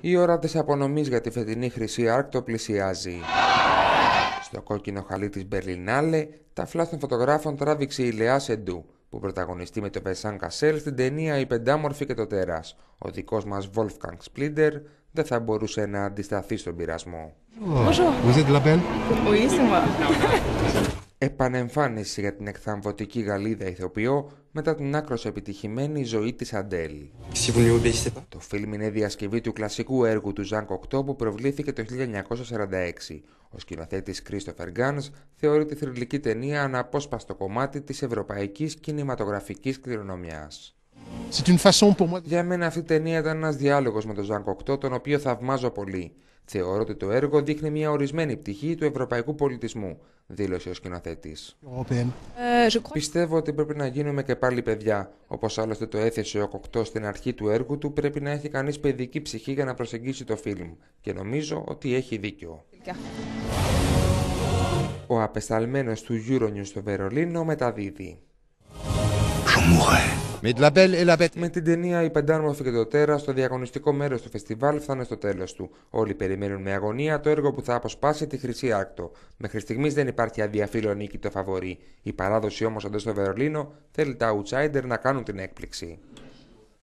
Η ώρα της απονομής για τη φετινή Χρυσή Άρκτο πλησιάζει. Στο κόκκινο χαλί της Μπερλινάλε, τα φλάς των φωτογράφων τράβηξε η Λεά Σεντού, που πρωταγωνιστεί με το πεσάν Κασέλ στην ταινία «Η πεντάμορφη και το τέρας». Ο δικός μας Wolfgang Σπλίντερ δεν θα μπορούσε να αντισταθεί στον πειρασμό. Oh. επανεμφάνιση για την εκθαμβωτική Γαλλίδα ηθοποιό μετά την άκρος επιτυχημένη ζωή της Αντέλη. Το φιλμ είναι διασκευή του κλασικού έργου του Ζαν Κοκτό που προβλήθηκε το 1946. Ο σκηνοθέτης Κρίστοφερ Γκάνς θεωρεί τη θρηλυκή ταινία αναπόσπαστο κομμάτι της ευρωπαϊκής κινηματογραφικής κληρονομιάς. Για μένα αυτή η ταινία ήταν ένας διάλογος με τον Ζαν Κοκτό, τον οποίο θαυμάζω πολύ. Θεωρώ ότι το έργο δείχνει μια ορισμένη πτυχή του ευρωπαϊκού πολιτισμού, δήλωσε ο σκηνοθέτης. Ε, Πιστεύω ότι πρέπει να γίνουμε και πάλι παιδιά. Όπως άλλωστε το έθεσε ο Κοκτός στην αρχή του έργου του, πρέπει να έχει κανείς παιδική ψυχή για να προσεγγίσει το φιλμ. Και νομίζω ότι έχει δίκιο. Ο απεσταλμένος του Euronews στο Βερολίνο μεταδίδει. Με την ταινία Η Πεντάρμορφη και το Τέρας, στο διαγωνιστικό μέρος του φεστιβάλ φτάνει στο τέλος του. Όλοι περιμένουν με αγωνία το έργο που θα αποσπάσει τη Χρυσή Άκτο. Μέχρι στιγμής δεν υπάρχει αδιαφύλλο νίκη το φαβορή. Η παράδοση όμως εντό στο Βερολίνο θέλει τα outsider να κάνουν την έκπληξη.